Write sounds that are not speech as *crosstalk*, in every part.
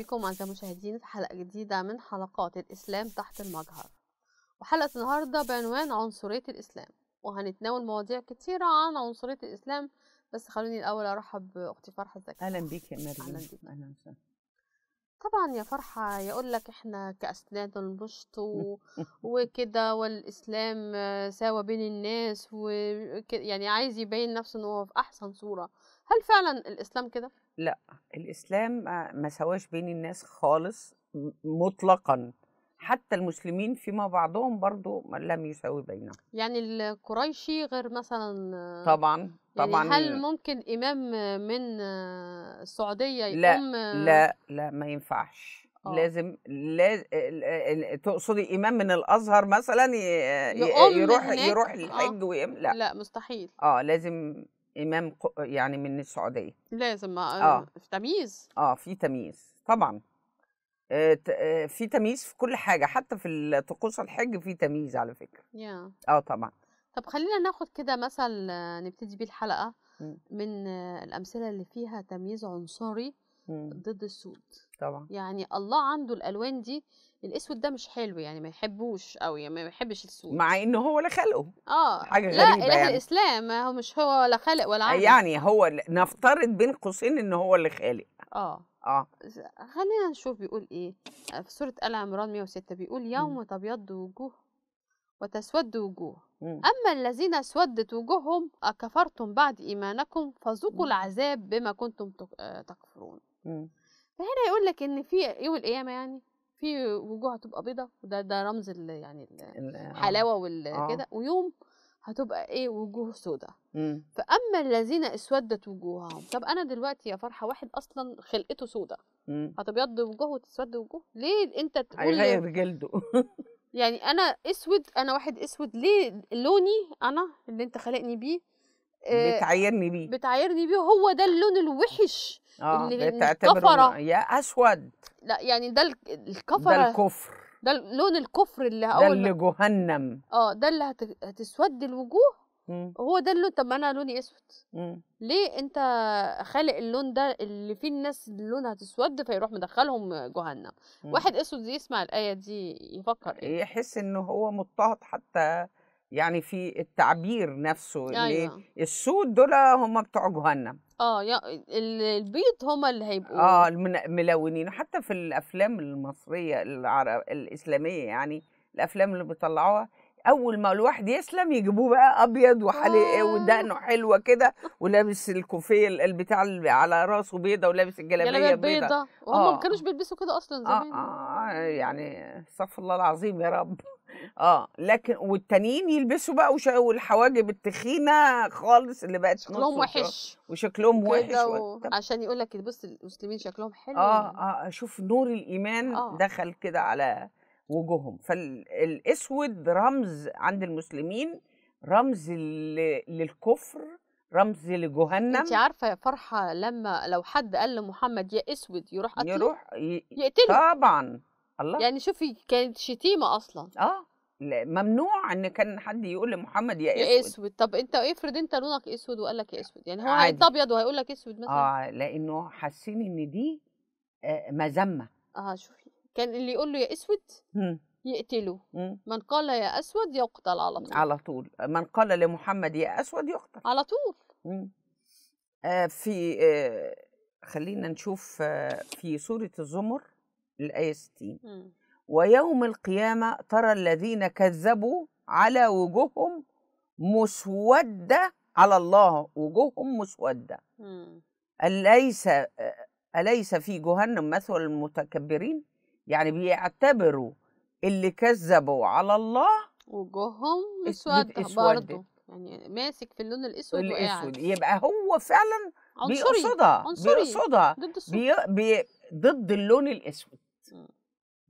بيكم أعزائي المشاهدين في حلقة جديدة من حلقات الإسلام تحت المجهر وحلقة النهاردة بعنوان عنصرية الإسلام وهنتناول مواضيع كتيرة عن عنصرية الإسلام بس خلوني الأول أرحب بأختي فرحة ازيك أهلا بيك يا مريم أهلا بيك أهلا وسهلا طبعا يا فرحة يقول لك احنا كأسنان البشط *laughs* وكده والإسلام ساوى بين الناس وكده يعني عايز يبين نفسه ان هو في أحسن صورة هل فعلا الإسلام كده؟ لا الاسلام ما سواش بين الناس خالص مطلقا حتى المسلمين فيما بعضهم برضو لم يساوي بينهم يعني القريشي غير مثلا طبعا يعني طبعا يعني هل ممكن امام من السعوديه يقوم لا لا لا ما ينفعش أوه. لازم لازم تقصدي امام من الازهر مثلا يقوم يروح يروح آه. الحج ويم لا لا مستحيل اه لازم امام يعني من السعوديه لازم آه،, اه في تمييز اه في تمييز طبعا آه، آه، في تمييز في كل حاجه حتى في طقوس الحج في تمييز على فكره yeah. اه طبعا طب خلينا ناخد كده مثل نبتدي بيه الحلقه م. من الامثله اللي فيها تمييز عنصري م. ضد السود طبعا يعني الله عنده الالوان دي الاسود ده مش حلو يعني ما يحبوش قوي يعني ما يحبش السود مع ان هو اللي خلقه اه حاجه غريبه لا اله يعني. الاسلام هو مش هو لا خالق ولا عامل يعني هو نفترض بين قوسين ان هو اللي خالق اه اه خلينا نشوف بيقول ايه آه، في سوره ال عمران 106 بيقول يوم تبيض وجوه وتسود وجوه أما الذين اسودت وجوههم أكفرتم بعد إيمانكم فذوقوا العذاب بما كنتم آه، تكفرون مم. فهنا يقول لك ان في يوم القيامه يعني في وجوه هتبقى بيضه وده ده رمز الـ يعني الحلاوه آه. وكده آه. ويوم هتبقى ايه وجوه سوداء إمم. فاما الذين اسودت وجوههم طب انا دلوقتي يا فرحه واحد اصلا خلقته سوداء إمم. هتبيض وجوه وتسود وجوه ليه انت تقول هيغير جلده *laughs* يعني انا اسود انا واحد اسود ليه لوني انا اللي انت خلقني بيه آه، بتعايرني بيه بتعايرني بيه هو ده اللون الوحش آه اللي بتعتبره يا اسود لا يعني ده الكفره ده الكفر ده لون الكفر اللي هقول ده اللي جهنم اه ده اللي هتسود الوجوه مم. هو ده اللون طب ما انا لوني اسود مم. ليه انت خالق اللون ده اللي فيه الناس لونها تسود فيروح مدخلهم جهنم مم. واحد اسود يسمع الايه دي يفكر ايه يحس ان هو مضطهد حتى يعني في التعبير نفسه أيوة. السود دول هم بتوع جهنم اه البيض هم اللي هيبقوا اه ملونين حتى في الافلام المصريه العرب الاسلاميه يعني الافلام اللي بيطلعوها اول ما الواحد يسلم يجيبوه بقى ابيض وحلقه إيه آه. ودقنه حلوه كده ولابس الكوفيه البتاع اللي على راسه بيضه ولابس الجلابيه بيضه وهم آه. ما كانوش بيلبسوا كده اصلا آه، زمان آه, آه يعني استغفر الله العظيم يا رب *laughs* اه لكن والتانيين يلبسوا بقى وش... والحواجب التخينه خالص اللي بقت شكلهم وحش وشكلهم وحش و... *laughs* عشان يقول لك بص المسلمين شكلهم حلو اه يعني. اه شوف نور الايمان آه. دخل كده على وجوههم فالاسود رمز عند المسلمين رمز للكفر رمز لجهنم انت عارفه يا فرحه لما لو حد قال لمحمد يا اسود يروح قتله يروح ي... يقتله طبعا الله يعني شوفي كانت شتيمه اصلا اه لا ممنوع ان كان حد يقول لمحمد يا اسود يا اسود طب انت افرض انت لونك اسود وقال لك يا اسود يعني هو انت ابيض وهيقول لك اسود مثلا اه لانه حاسين ان دي آه، مذمه اه شوفي كان اللي يقول له يا اسود يقتله من قال يا اسود يقتل على طول على طول من قال لمحمد يا اسود يقتل على طول آه في آه خلينا نشوف آه في سوره الزمر الايه 60 ويوم القيامه ترى الذين كذبوا على وجوههم مسوده على الله وجوههم مسوده اليس آه، اليس في جهنم مثوى المتكبرين يعني بيعتبروا اللي كذبوا على الله وجوههم اسود برضه يعني ماسك في اللون الاسود الاسود يبقى هو فعلا بيقصدها بيقصدها ضد بي... بي... ضد اللون الاسود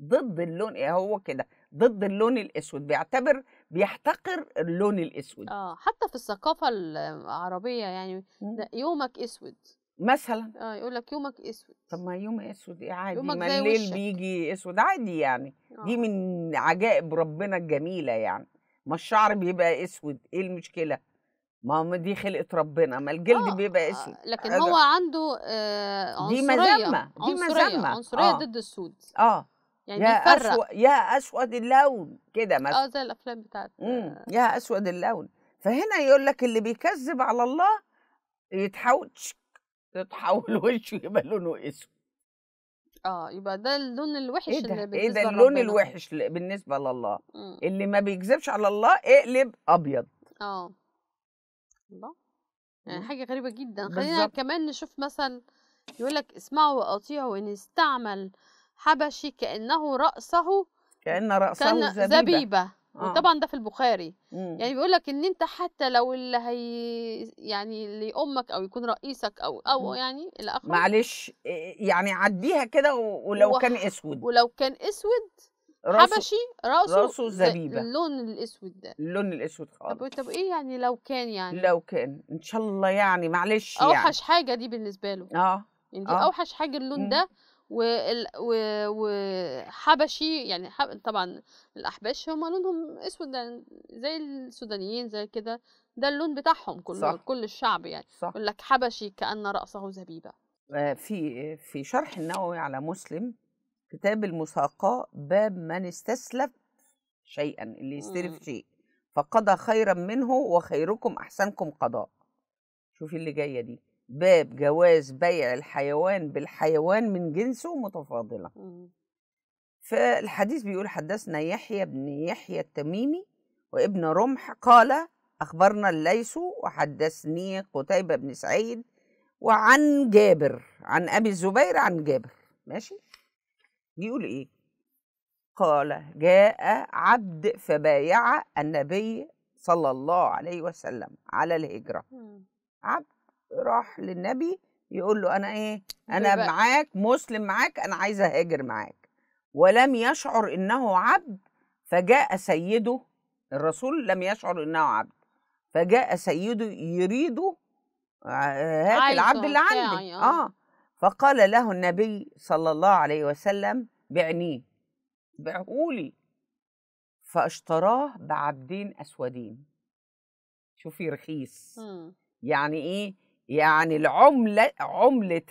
ضد اللون إيه هو كده ضد اللون الاسود بيعتبر بيحتقر اللون الاسود اه حتى في الثقافه العربيه يعني يومك اسود مثلا اه يقول لك يومك اسود طب ما يوم اسود ايه عادي ما الليل وشك. بيجي اسود عادي يعني آه. دي من عجائب ربنا الجميله يعني ما الشعر بيبقى اسود ايه المشكله ما دي خلقه ربنا ما الجلد آه. بيبقى آه، اسود لكن هو عنده آه عنصريه دي مذمه دي مذمه عنصريه آه. ضد السود اه يعني يا أسود يا اسود اللون كده مثلا اه زي الافلام بتاعت امم يا اسود اللون فهنا يقول لك اللي بيكذب على الله يتحول تتحول *laughs* وشه يبقى لونه اسود اه يبقى ده اللون إيه الوحش إيه ده؟ اللي بالنسبه ايه ده اللون ربنا. الوحش بالنسبه لله مم. اللي ما بيكذبش على الله اقلب ابيض اه الله يعني إمم. حاجه غريبه جدا خلينا كمان نشوف مثل يقول لك اسمعوا واطيعوا ان استعمل حبشي كانه راسه كان راسه كان زبيبه, زبيبة. آه. وطبعا ده في البخاري مم. يعني بيقول لك ان انت حتى لو اللي هي يعني اللي امك او يكون رئيسك او او مم. يعني الى معلش آه، يعني عديها كده ولو كان اسود ولو كان اسود راسه حبشي راسه راسه زبيبه اللون الاسود ده اللون الاسود خالص طب طب ايه يعني لو كان يعني لو كان ان شاء الله يعني معلش يعني. اوحش يعني. حاجه دي بالنسبه له اه يعني دي آه. اوحش حاجه اللون مم. ده وحبشي يعني طبعا الأحباش هم لونهم أسود يعني زي السودانيين زي كده ده اللون بتاعهم كله صح. كل الشعب يعني يقول لك حبشي كأن رأسه زبيبة آه، في في شرح النووي على مسلم كتاب المساقاة باب من استسلف شيئا اللي يستلف إمم. شيء فقضى خيرا منه وخيركم احسنكم قضاء شوفي اللي جايه دي باب جواز بيع الحيوان بالحيوان من جنسه متفاضلة فالحديث بيقول حدثنا يحيى بن يحيى التميمي وابن رمح قال أخبرنا الليث وحدثني قتيبة بن سعيد وعن جابر عن أبي الزبير عن جابر ماشي بيقول إيه قال جاء عبد فبايع النبي صلى الله عليه وسلم على الهجرة عبد راح للنبي يقول له انا ايه انا معاك مسلم معاك انا عايز اهاجر معاك ولم يشعر انه عبد فجاء سيده الرسول لم يشعر انه عبد فجاء سيده يريده هات العبد اللي عندي آه. اه فقال له النبي صلى الله عليه وسلم بعنيه بعقولي فاشتراه بعبدين اسودين شوفي رخيص يعني ايه يعني العملة عملة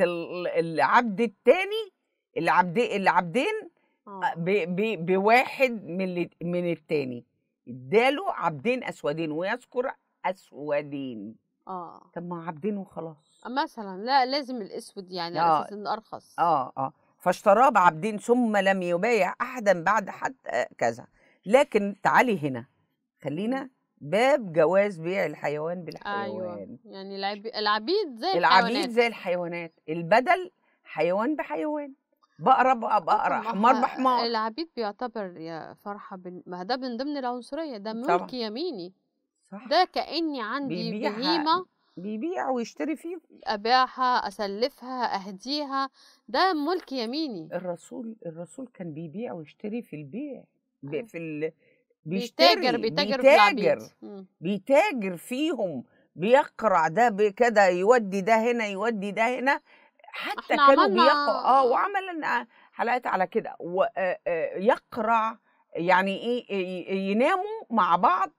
العبد الثاني العبد العبدين آه، آه. بواحد من من الثاني اداله عبدين اسودين ويذكر اسودين اه طب ما عبدين وخلاص آه، مثلا لا لازم الاسود يعني آه. على اساس انه ارخص اه اه فاشتراه بعبدين ثم لم يبايع احدا بعد حتى كذا لكن تعالي هنا خلينا باب جواز بيع الحيوان أيوه، بالحيوان أيوة. يعني العب... العبيد زي العبيد الحيوانات. زي الحيوانات البدل حيوان بحيوان بقرة بقى بقرة حمار بحمار العبيد بيعتبر يا فرحة بن... ما ده من ضمن العنصرية ده ملك يميني صح. ده كأني عندي بيبيع بهيمة بيبيع ويشتري فيه أبيعها أسلفها أهديها ده ملك يميني الرسول الرسول كان بيبيع ويشتري في البيع أيوه. في ال... بيتاجر بيتاجر بيتاجر, بيتاجر فيهم بيقرع ده بكده يودي ده هنا يودي ده هنا حتى كانوا بيقرع اه وعملنا حلقات على كده ويقرع يعني ايه يناموا مع بعض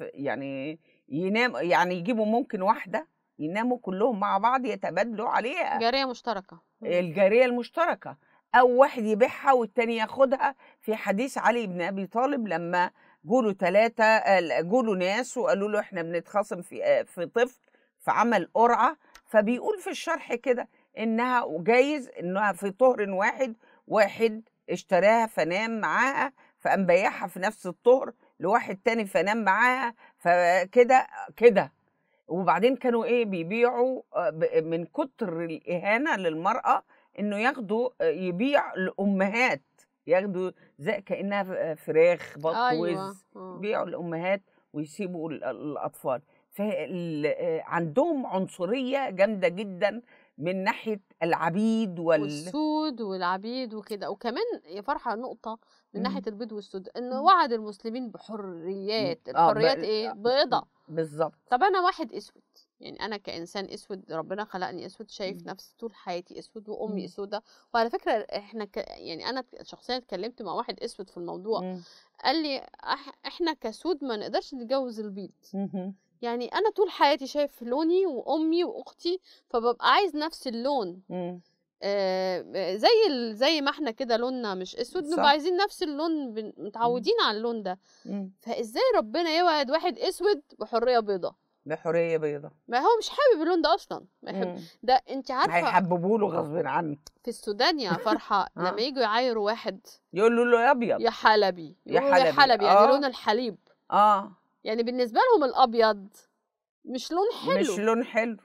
يعني ينام يعني يجيبوا ممكن واحده يناموا كلهم مع بعض يتبادلوا عليها جاريه مشتركه الجاريه المشتركه او واحد يبيعها والتاني ياخدها في حديث علي بن ابي طالب لما جوله ثلاثه جوله ناس وقالوا له احنا بنتخاصم في آه، في طفل فعمل قرعه فبيقول في الشرح كده انها جايز انها في طهر واحد واحد اشتراها فنام معاها فقام بيعها في نفس الطهر لواحد تاني فنام معاها فكده كده وبعدين كانوا ايه بيبيعوا آه، من كتر الاهانه للمراه انه ياخدوا آه، يبيع الامهات ياخدوا زي كانها آه، فراخ بط أيوة. آه. يبيعوا الامهات ويسيبوا الاطفال فعندهم عنصريه جامده جدا من ناحيه العبيد وال... والسود والعبيد وكده وكمان يا فرحه نقطه من ناحيه البيض والسود ان وعد المسلمين بحريات الحريات آه ب... ايه بيضه بالظبط طب انا واحد اسود يعني انا كانسان اسود ربنا خلقني اسود شايف إمم. نفسي طول حياتي اسود وامي إمم. اسوده وعلى فكره احنا ك... يعني انا شخصيا اتكلمت مع واحد اسود في الموضوع مم. قال لي أح... احنا كسود ما نقدرش نتجوز البيض يعني انا طول حياتي شايف لوني وامي واختي فببقى عايز نفس اللون مم. آه زي ال... زي ما احنا كده لوننا مش اسود نبقى عايزين نفس اللون إمم. متعودين على اللون ده فازاي ربنا يوعد واحد اسود بحريه بيضاء بحوريه بيضة ما هو مش حابب اللون ده اصلا ما يحب ده انت عارفه هيحببوا له آه. غصب عنه في السودان يا *laughs* فرحه آه. لما يجوا يعايروا واحد يقولوا له يا ابيض يا حلبي يا حلبي, يا حلبي يعني آه. لون الحليب اه يعني بالنسبه لهم الابيض مش لون حلو مش لون حلو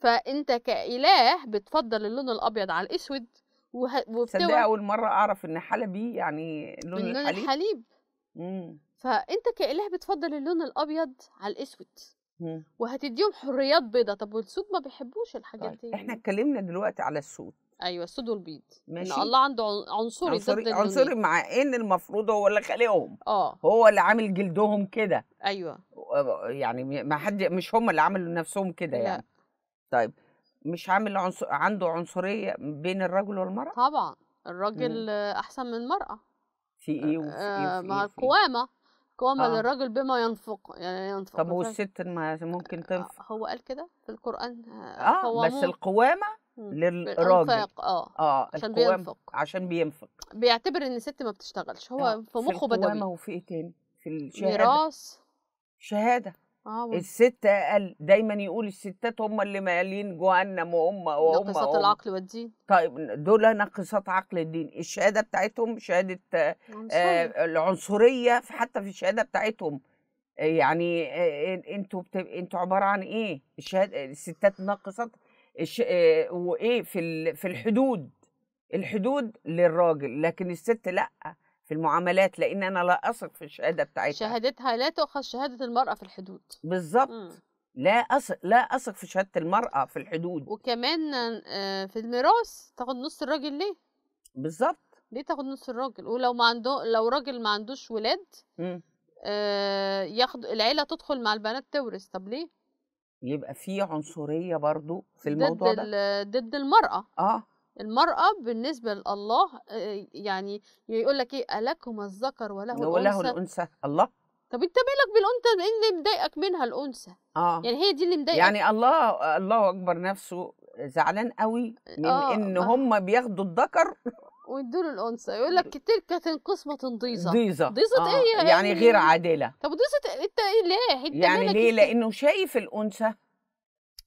فانت كاله بتفضل اللون الابيض على الاسود وه... وبتوع... صدق اول مره اعرف ان حلبي يعني لون الحليب, الحليب. مم. فانت كاله بتفضل اللون الابيض على الاسود إمم. وهتديهم حريات بيضة طب والسود ما بيحبوش الحاجات طيب، دي احنا يعني. اتكلمنا دلوقتي على السود ايوه السود والبيض ماشي ان الله عنده عنصري عنصري, عنصري مع ان المفروض هو اللي خالقهم اه هو اللي عامل جلدهم كده ايوه يعني ما حد مش هم اللي عملوا نفسهم كده يعني طيب مش عامل عنصر عنده عنصريه بين الرجل والمراه طبعا الراجل مم. احسن من المراه في ايه وفي ايه, وفي إيه مع القوامه إيه؟ قام آه. للرجل بما ينفق يعني ينفق طب والست ما ممكن آه، تنفق هو قال كده في القرآن اه, آه، بس القوامة للراجل اه اه عشان بينفق عشان بينفق بيعتبر ان الست ما بتشتغلش هو آه. في مخه بدوي في القوامة وفي ايه تاني في الشهادة ميراث شهادة آه. الست اقل دايما يقول الستات هم اللي مالين جهنم وهم وهم ناقصات العقل والدين طيب دول ناقصات عقل الدين الشهاده بتاعتهم شهاده آه, آه، العنصريه حتى في الشهاده بتاعتهم يعني آه، انتوا بتب... انتوا عباره عن ايه الشهاده الستات ناقصات الش... آه وايه في ال... في الحدود الحدود للراجل لكن الست لا في المعاملات لان انا لا اثق في الشهاده بتاعتها شهادتها لا تؤخذ شهاده المراه في الحدود بالظبط إمم. لا اثق لا اثق في شهاده المراه في الحدود وكمان آه، في الميراث تاخد نص الراجل ليه بالظبط ليه تاخد نص الراجل ولو ما عنده لو راجل ما عندوش ولاد امم آه، ياخد العيله تدخل مع البنات تورث طب ليه يبقى في عنصريه برضو في الموضوع ضد ده ضد المراه اه المرأة بالنسبة لله يعني يقول لك ايه ألكم الذكر وله الأنثى وله الأنثى الله طب انت مالك بالأنثى ايه اللي مضايقك منها الأنثى؟ اه يعني هي دي اللي مضايقك يعني الله الله أكبر نفسه زعلان قوي من آه إن آه. هم بياخدوا الذكر ويدوا له الانثى يقول لك تلك قسمه ضيزه ضيزه ضيزه آه. ايه يعني غير عادله طب ضيزه إيه؟ انت ايه ليه يعني انت يعني ليه لانه شايف الانثى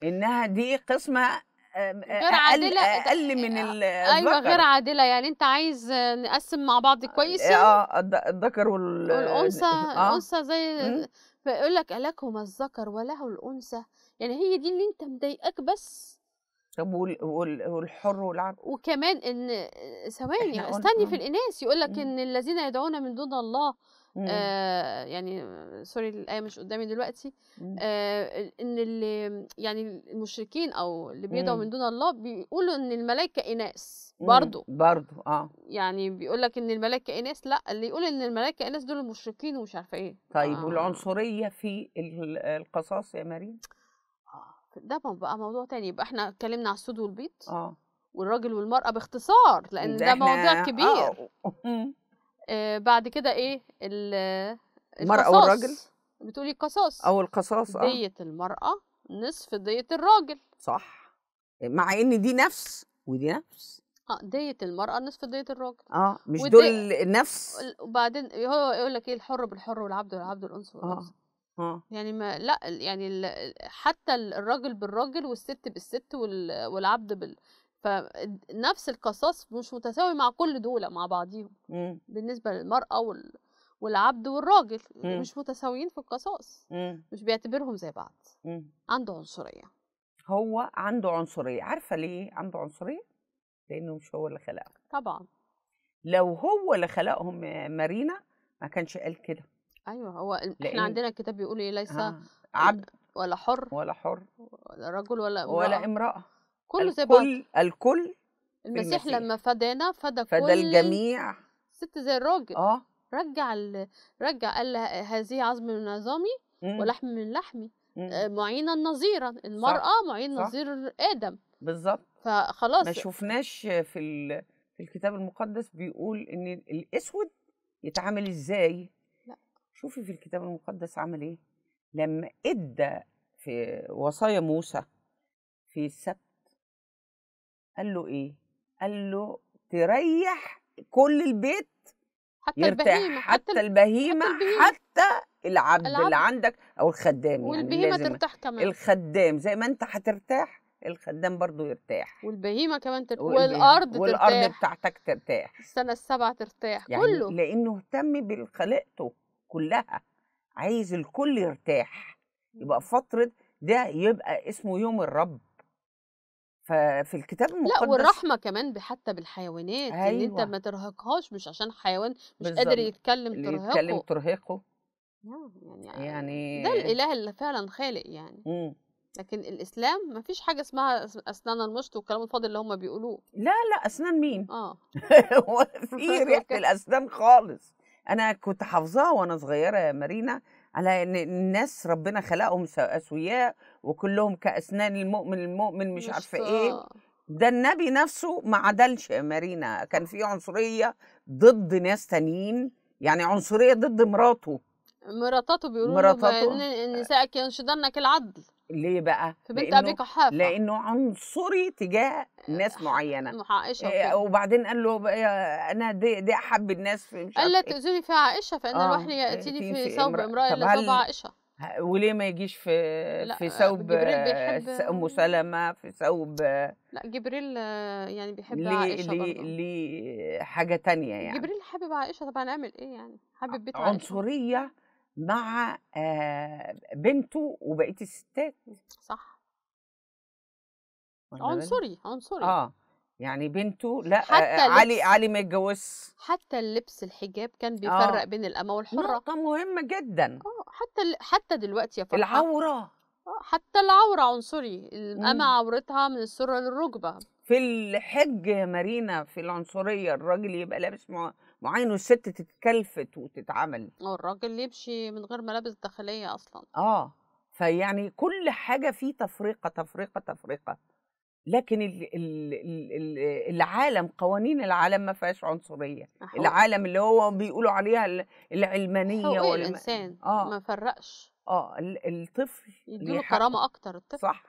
انها دي قسمه غير عادله اقل من ايوه غير عادله يعني انت عايز نقسم مع بعض آه، كويس آه، يعني؟ اه الذكر وال... والانثى آه. آه. الانثى زي فيقول لك الكهما الذكر وله الانثى يعني هي دي اللي انت مضايقاك بس طب والحر والعبد وكمان ان ثواني استني في الاناث يقول لك ان الذين يدعون من دون الله إمم. يعني سوري الايه مش قدامي دلوقتي آه ان اللي يعني المشركين او اللي بيدعوا من إمم. دون الله بيقولوا ان الملائكه اناث برضه برضه اه يعني بيقول لك ان الملائكه اناث لا اللي يقول ان الملائكه اناث دول المشركين ومش عارفه ايه طيب آه. والعنصريه في القصاص يا مريم آه، ده بقى موضوع تاني يبقى احنا اتكلمنا على السود والبيض اه والراجل والمرأة باختصار لأن ده, ده موضوع آه، كبير آه، بعد كده ايه المرأة والراجل بتقولي قصاص او القصاص اه دية المرأة نصف دية الراجل صح مع ان دي نفس ودي نفس اه دية المرأة نصف دية الراجل اه مش ودي... دول آه، نفس وبعدين هو يقول لك ايه الحر بالحر والعبد بالعبد آه، والانثى بالانثى آه. آه. يعني ما لا يعني حتى الراجل بالراجل والست بالست والعبد بال فنفس القصاص مش متساوي مع كل دول مع بعضيهم إمم. بالنسبه للمراه وال... والعبد والراجل مم. مش متساويين في القصاص إمم. مش بيعتبرهم زي بعض مم. عنده عنصريه هو عنده عنصريه عارفه ليه عنده عنصريه لانه مش هو اللي خلقهم طبعا لو هو اللي خلقهم مارينا ما كانش قال كده ايوه هو لأن... احنا عندنا الكتاب بيقول ايه ليس آه. عبد ولا حر ولا حر ولا رجل ولا امرأة. ولا امراه كله زي بعض الكل الكل المسيح, لما فدانا فدى فدى فدا الجميع ست زي الراجل اه رجع ال... رجع قال هذه عظم من عظامي ولحم من لحمي آه، معينا نظيرا المرأة صح. معين نظير آدم بالظبط فخلاص ما شفناش في ال... في الكتاب المقدس بيقول ان الاسود يتعامل ازاي لا شوفي في الكتاب المقدس عمل ايه لما ادى في وصايا موسى في السبت قال له ايه قال له تريح كل البيت حتى يرتاح البهيمة. حتى, حتى البهيمة حتى, العبد, العبد اللي عندك او الخدام يعني والبهيمة يعني ترتاح كمان الخدام زي ما انت هترتاح الخدام برضو يرتاح والبهيمه كمان ترتاح والارض والارض ترتاح. بتاعتك ترتاح السنه السبعه ترتاح يعني كله لانه اهتم بخلقته كلها عايز الكل يرتاح يبقى فتره ده يبقى اسمه يوم الرب ففي الكتاب المقدس لا والرحمه كمان حتى بالحيوانات أيوة. ان انت أيوه. ما ترهقهاش مش عشان حيوان مش بالزبط. قادر يتكلم ترهقه يتكلم ترهقه آه، يعني, يعني ده الاله اللي فعلا خالق يعني مم. لكن الاسلام ما فيش حاجه اسمها اسنان المشط والكلام الفاضي اللي هم بيقولوه لا لا اسنان مين اه *laughs* هو *laughs* في *laughs* ريحه الاسنان خالص انا كنت حافظاها وانا صغيره يا مارينا على ان الناس ربنا خلقهم اسوياء وكلهم كاسنان المؤمن المؤمن مش, مش عارفه ايه ده النبي نفسه ما عدلش يا مارينا كان في عنصريه ضد ناس تانيين يعني عنصريه ضد مراته مراتاته بيقولوا مراتاته النساء ينشدنك العدل ليه بقى؟ في بنت ابي قحافه لانه عنصري تجاه آه، ناس معينه عائشه إيه وبعدين قال له انا دي, دي احب الناس في مش قال لا إيه. تؤذوني في عائشه فان آه الوحل ياتيني في, صوب ثوب امراه الا عائشه وليه ما يجيش في لا في ثوب ام سلمه في ثوب لا جبريل يعني بيحب ليه عائشه ليه ليه حاجه تانية يعني جبريل حابب عائشه طبعا هنعمل ايه يعني حابب بيت عنصريه مع آه، بنته وبقيه الستات صح عنصري عنصري اه يعني بنته لا حتى آه، علي علي ما يتجوزش حتى اللبس الحجاب كان آه. بيفرق آه. بين الامه والحره نقطه مهمه جدا اه حتى حتى دلوقتي يا فرحه العوره آه، حتى العوره عنصري الامه عورتها من السره للركبه في الحج يا مارينا في العنصريه الراجل يبقى لابس معين والست تتكلفت وتتعمل اه الراجل يمشي من غير ملابس داخليه اصلا اه فيعني كل حاجه فيه تفرقه تفرقه تفرقه لكن العالم قوانين العالم ما فيهاش عنصريه حقوق. العالم اللي هو بيقولوا عليها العلمانيه حقوق والم... الانسان آه. ما فرقش اه الطفل يديله كرامه اكتر الطفل صح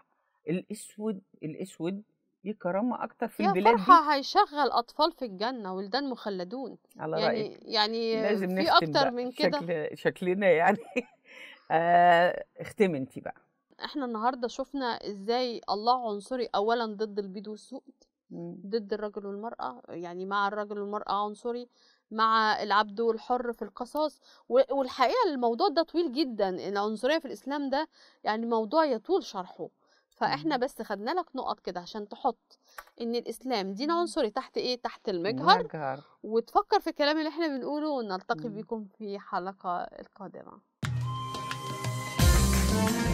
الاسود الاسود دي كرامه اكتر في البلاد فرحه دي. هيشغل اطفال في الجنه ولدان مخلدون على يعني رأيك. يعني لازم في اكتر بقى. من كده شكل شكلنا يعني *laughs* آه اختم انت بقى احنا النهارده شفنا ازاي الله عنصري اولا ضد البيض والسود ضد الرجل والمراه يعني مع الرجل والمراه عنصري مع العبد والحر في القصاص والحقيقه الموضوع ده طويل جدا العنصريه في الاسلام ده يعني موضوع يطول شرحه فاحنا بس خدنا لك نقط كده عشان تحط ان الاسلام دين عنصري تحت ايه تحت المجهر, المجهر. وتفكر في الكلام اللي احنا بنقوله ونلتقي بكم في حلقه القادمه